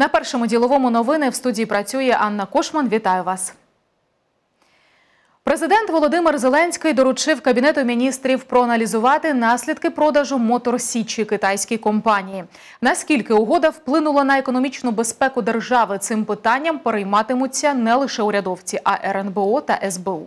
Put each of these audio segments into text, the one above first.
На першому діловому новини в студії працює Анна Кошман. Вітаю вас. Президент Володимир Зеленський доручив кабінету міністрів проаналізувати наслідки продажу Мотор Січі китайській компанії. Наскільки угода вплинула на економічну безпеку держави, цим питанням перейматимуться не лише урядовці, а РНБО та СБУ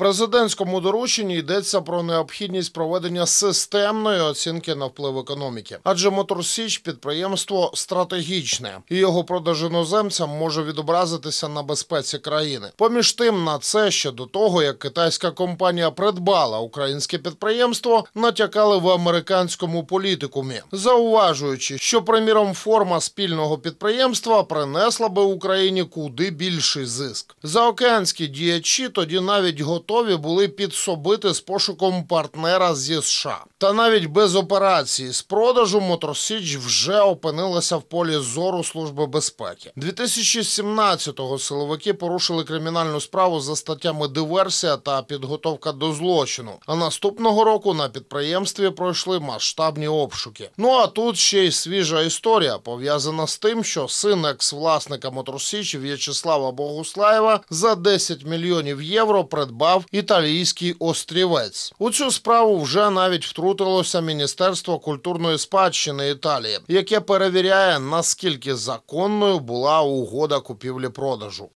президентському дорученні йдеться про необхідність проведення системної оцінки на вплив економіки, адже Моторсіч підприємство стратегічне і його продаж іноземцям може відобразитися на безпеці країни. Поміж тим, на це ще до того, як китайська компанія придбала українське підприємство, натякали в американському політикумі, зауважуючи, що приміром форма спільного підприємства принесла би Україні куди більший зиск. Заокеанські діячі тоді навіть готові готові були підсобити з пошуком партнера зі США. Та навіть без операції з продажу Моторсіч вже опинилася в полі зору служби безпеки. 2017-го силовики порушили кримінальну справу за статтями диверсія та підготовка до злочину. А наступного року на підприємстві пройшли масштабні обшуки. Ну а тут ще й свіжа історія пов'язана з тим, що син екс-власника Моторсіч В'ячеслава Богуслаєва за 10 мільйонів євро придбав віддав італійський острівець. У цю справу вже навіть втрутилося Міністерство культурної спадщини Італії, яке перевіряє наскільки законною була угода купівлі-продажу.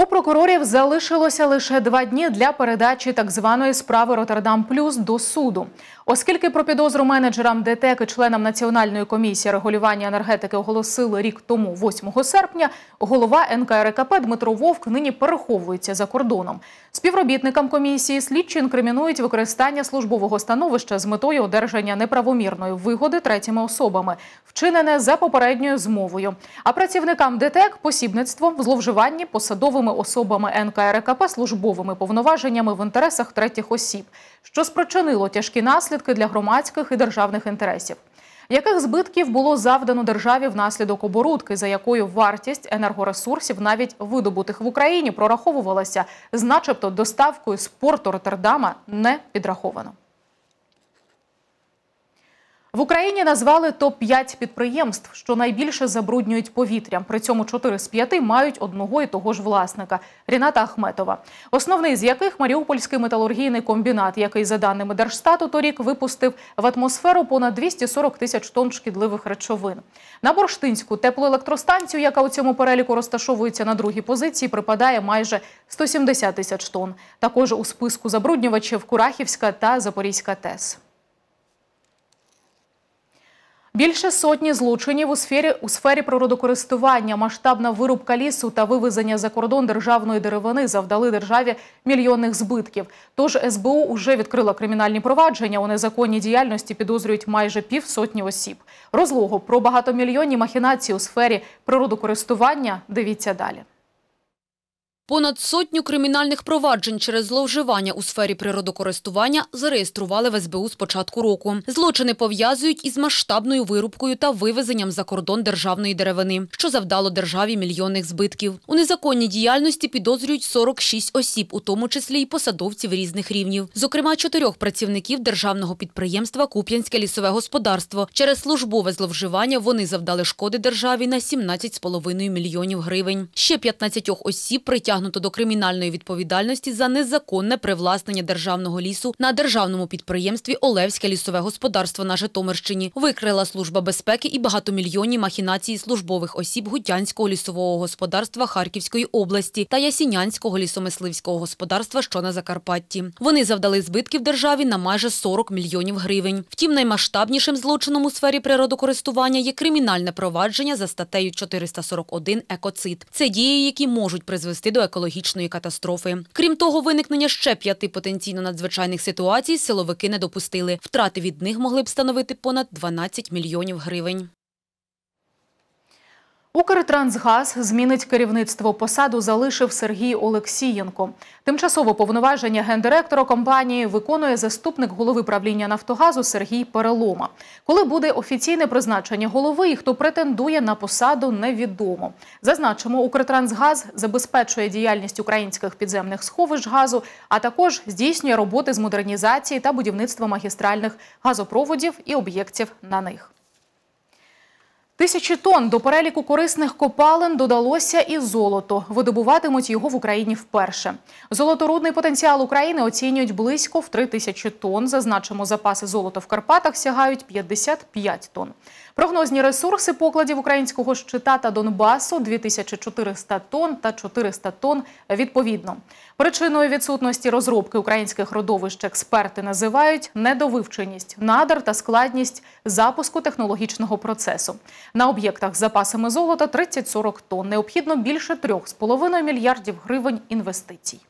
У прокурорів залишилося лише два дні для передачі так званої справи Роттердам Плюс до суду, оскільки про підозру менеджерам ДТЕК і членам національної комісії регулювання енергетики оголосили рік тому, 8 серпня. Голова НКРКП Дмитро Вовк нині переховується за кордоном. Співробітникам комісії слідчі інкримінують використання службового становища з метою одержання неправомірної вигоди третіми особами, вчинене за попередньою змовою. А працівникам ДТЕК посібництво в зловживанні посадовим посадовими особами НКРКП службовими повноваженнями в інтересах третіх осіб, що спричинило тяжкі наслідки для громадських і державних інтересів. Яких збитків було завдано державі внаслідок оборудки, за якою вартість енергоресурсів, навіть видобутих в Україні, прораховувалася, з начебто доставкою з порту Роттердама не підраховано. В Україні назвали топ 5 підприємств, що найбільше забруднюють повітря. При цьому 4 з 5 мають одного і того ж власника Ріната Ахметова. Основний з яких Маріупольський металургійний комбінат, який, за даними Держстату, торік випустив в атмосферу понад 240 тисяч тонн шкідливих речовин. На Борштинську теплоелектростанцію, яка у цьому переліку розташовується на другій позиції, припадає майже 170 тисяч тонн. Також у списку забруднювачів Курахівська та Запорізька ТЕС. Більше сотні злочинів у сфері у сфері природокористування, масштабна вирубка лісу та вивезення за кордон державної деревини завдали державі мільйонних збитків. Тож СБУ вже відкрила кримінальні провадження у незаконній діяльності. Підозрюють майже півсотні осіб. Розлогу про багатомільйонні махінації у сфері природокористування. Дивіться далі. Понад сотню кримінальних проваджень через зловживання у сфері природокористування зареєстрували в СБУ з початку року. Злочини пов'язують із масштабною вирубкою та вивезенням за кордон державної деревини, що завдало державі мільйонних збитків. У незаконній діяльності підозрюють 46 осіб, у тому числі й посадовців різних рівнів, зокрема чотирьох працівників державного підприємства Куп'янське лісове господарство. Через службове зловживання вони завдали шкоди державі на 17,5 мільйонів гривень. Ще 15 осіб притягнули притягнуто до кримінальної відповідальності за незаконне привласнення державного лісу на державному підприємстві Олевське лісове господарство на Житомирщині. Викрила служба безпеки і багатомільйонні махінації службових осіб Гутянського лісового господарства Харківської області та Ясінянського лісомисливського господарства, що на Закарпатті. Вони завдали збитків державі на майже 40 мільйонів гривень. Втім, наймасштабнішим злочином у сфері природокористування є кримінальне провадження за статтею 441 екоцид. Це дії, які можуть призвести до екологічної катастрофи. Крім того, виникнення ще п'яти потенційно надзвичайних ситуацій силовики не допустили. Втрати від них могли б становити понад 12 мільйонів гривень. Укртрансгаз змінить керівництво посаду, залишив Сергій Олексієнко. Тимчасово повноваження гендиректора компанії виконує заступник голови правління Нафтогазу Сергій Перелома. Коли буде офіційне призначення голови, і хто претендує на посаду, невідомо. Зазначимо, Укртрансгаз забезпечує діяльність українських підземних сховищ газу, а також здійснює роботи з модернізації та будівництва магістральних газопроводів і об'єктів на них. Тисячі тонн до переліку корисних копалин додалося і золото. Видобуватимуть його в Україні вперше. Золоторудний потенціал України оцінюють близько в 3 тисячі тонн. Зазначимо, запаси золота в Карпатах сягають 55 тонн. Прогнозні ресурси покладів українського щита та Донбасу 2400 тонн та 400 тонн відповідно. Причиною відсутності розробки українських родовищ експерти називають недовивченість надар та складність запуску технологічного процесу. На об'єктах з запасами золота 30-40 тонн. Необхідно більше 3,5 мільярдів гривень інвестицій.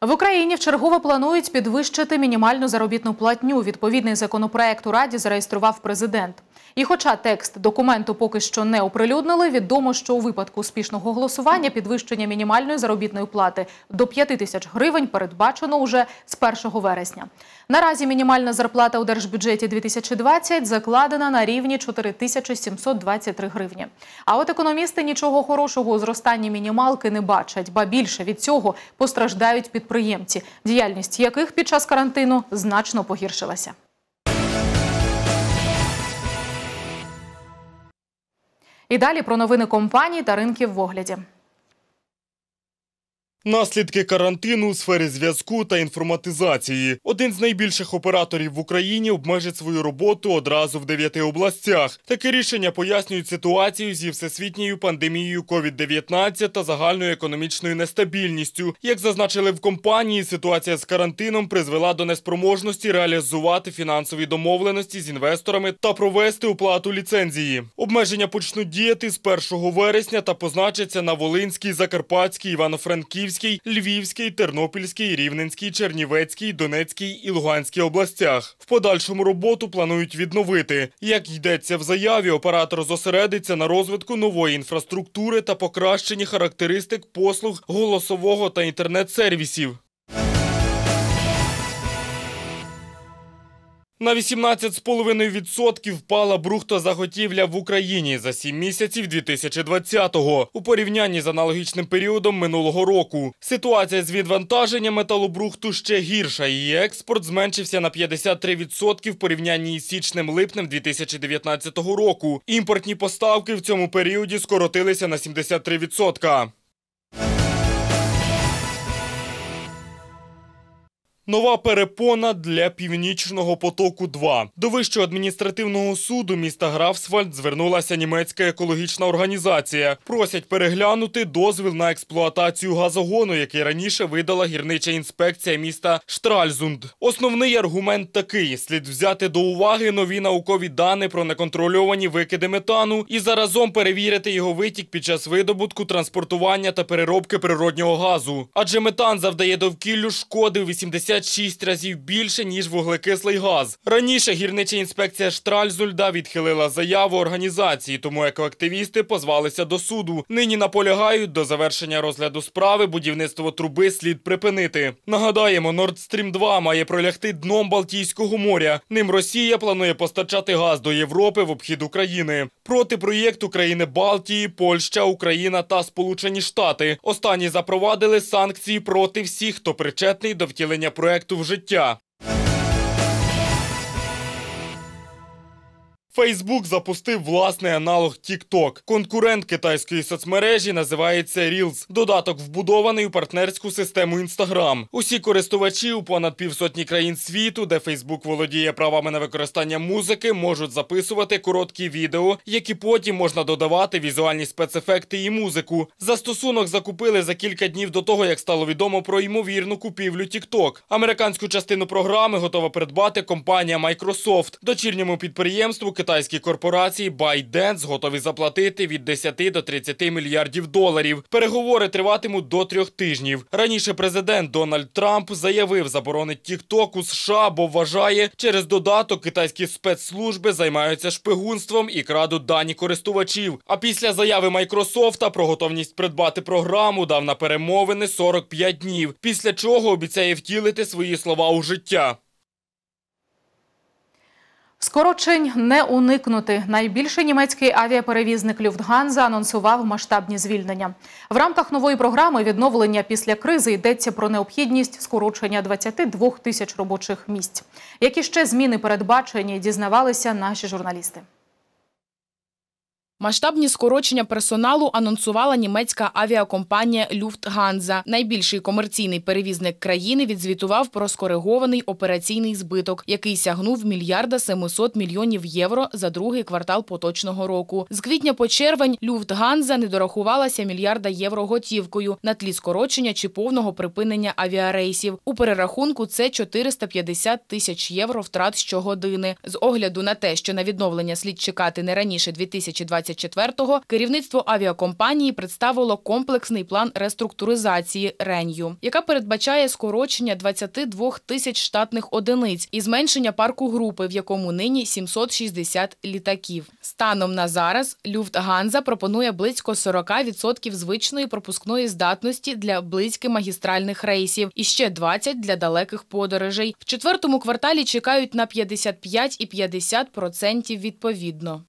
В Україні вчергове планують підвищити мінімальну заробітну платню. Відповідний законопроект у Раді зареєстрував президент. І, хоча текст документу поки що не оприлюднили, відомо, що у випадку успішного голосування підвищення мінімальної заробітної плати до 5 тисяч гривень передбачено уже з 1 вересня. Наразі мінімальна зарплата у держбюджеті 2020 закладена на рівні 4723 гривні. А от економісти нічого хорошого у зростанні мінімалки не бачать, ба більше від цього постраждають підприємці, діяльність яких під час карантину значно погіршилася. І далі про новини компанії та ринків в огляді. Наслідки карантину у сфері зв'язку та інформатизації. Один з найбільших операторів в Україні обмежить свою роботу одразу в дев'яти областях. Таке рішення пояснюють ситуацію зі всесвітньою пандемією COVID-19 та загальною економічною нестабільністю. Як зазначили в компанії, ситуація з карантином призвела до неспроможності реалізувати фінансові домовленості з інвесторами та провести оплату ліцензії. Обмеження почнуть діяти з 1 вересня та позначаться на Волинській, Закарпатській, Івано-Франківській. Харківській, Львівській, Тернопільській, Рівненській, Чернівецькій, Донецькій і Луганській областях. В подальшому роботу планують відновити. Як йдеться в заяві, оператор зосередиться на розвитку нової інфраструктури та покращенні характеристик послуг голосового та інтернет-сервісів. На 18,5% впала брухтозаготівля в Україні за 7 місяців 2020-го у порівнянні з аналогічним періодом минулого року. Ситуація з відвантаженням металобрухту ще гірша. Її експорт зменшився на 53% в порівнянні із січнем-липнем 2019 року. Імпортні поставки в цьому періоді скоротилися на 73%. Нова перепона для північного потоку. потоку-2». до вищого адміністративного суду міста Графсвальд звернулася німецька екологічна організація. Просять переглянути дозвіл на експлуатацію газогону, який раніше видала гірнича інспекція міста Штральзунд. Основний аргумент такий: слід взяти до уваги нові наукові дані про неконтрольовані викиди метану і заразом перевірити його витік під час видобутку, транспортування та переробки природнього газу. Адже метан завдає довкіллю шкоди у 80 56 разів більше ніж вуглекислий газ. Раніше гірнича інспекція Штральзульда відхилила заяву організації, тому екоактивісти позвалися до суду. Нині наполягають до завершення розгляду справи будівництво труби слід припинити. Нагадаємо, Nord Stream 2 має пролягти дном Балтійського моря. Ним Росія планує постачати газ до Європи в обхід України. Проти проєкту країни Балтії, Польща, Україна та Сполучені Штати. Останні запровадили санкції проти всіх, хто причетний до втілення проекту в життя. Фейсбук запустив власний аналог TikTok. Конкурент китайської соцмережі називається Reels. Додаток вбудований у партнерську систему Instagram. Усі користувачі у понад півсотні країн світу, де Фейсбук володіє правами на використання музики, можуть записувати короткі відео, які потім можна додавати візуальні спецефекти і музику. Застосунок закупили за кілька днів до того, як стало відомо про ймовірну купівлю TikTok. Американську частину програми готова придбати компанія Microsoft. Дочірньому підприємству китайські корпорації ByteDance готові заплатити від 10 до 30 мільярдів доларів. Переговори триватимуть до трьох тижнів. Раніше президент Дональд Трамп заявив, заборонить TikTok у США, бо вважає, через додаток китайські спецслужби займаються шпигунством і крадуть дані користувачів. А після заяви Майкрософта про готовність придбати програму дав на перемовини 45 днів. Після чого обіцяє втілити свої слова у життя. Скорочень не уникнути. Найбільший німецький авіаперевізник Люфтганза анонсував масштабні звільнення. В рамках нової програми відновлення після кризи йдеться про необхідність скорочення 22 тисяч робочих місць. Які ще зміни передбачені, дізнавалися наші журналісти. Масштабні скорочення персоналу анонсувала німецька авіакомпанія Люфтганза. Найбільший комерційний перевізник країни відзвітував про скоригований операційний збиток, який сягнув мільярда 700 мільйонів євро за другий квартал поточного року. З квітня по червень Люфтганза не дорахувалася мільярда євро готівкою на тлі скорочення чи повного припинення авіарейсів. У перерахунку це 450 тисяч євро втрат щогодини. З огляду на те, що на відновлення слід чекати не раніше 2020 24-го керівництво авіакомпанії представило комплексний план реструктуризації ренью, яка передбачає скорочення 22 тисяч штатних одиниць і зменшення парку групи, в якому нині 760 літаків. Станом на зараз Люфтганза пропонує близько 40% звичної пропускної здатності для близьких магістральних рейсів і ще 20 для далеких подорожей. В четвертому кварталі чекають на 55 і 50% відповідно.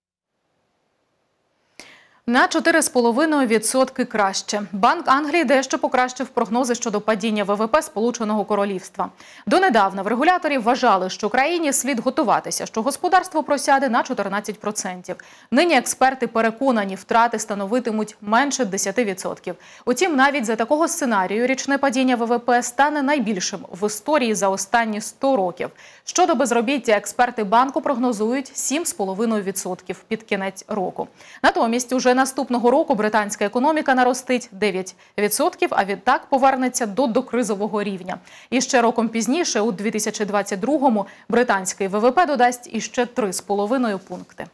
На 4,5% краще. Банк Англії дещо покращив прогнози щодо падіння ВВП Сполученого Королівства. Донедавна в регуляторі вважали, що країні слід готуватися, що господарство просяде на 14%. Нині експерти переконані, втрати становитимуть менше 10%. Утім, навіть за такого сценарію річне падіння ВВП стане найбільшим в історії за останні 100 років. Щодо безробіття, експерти банку прогнозують 7,5% під кінець року. Натомість, уже на наступного року британська економіка наростить 9%, а відтак повернеться до докризового рівня. І ще роком пізніше, у 2022-му, британський ВВП додасть іще 3,5 пункти.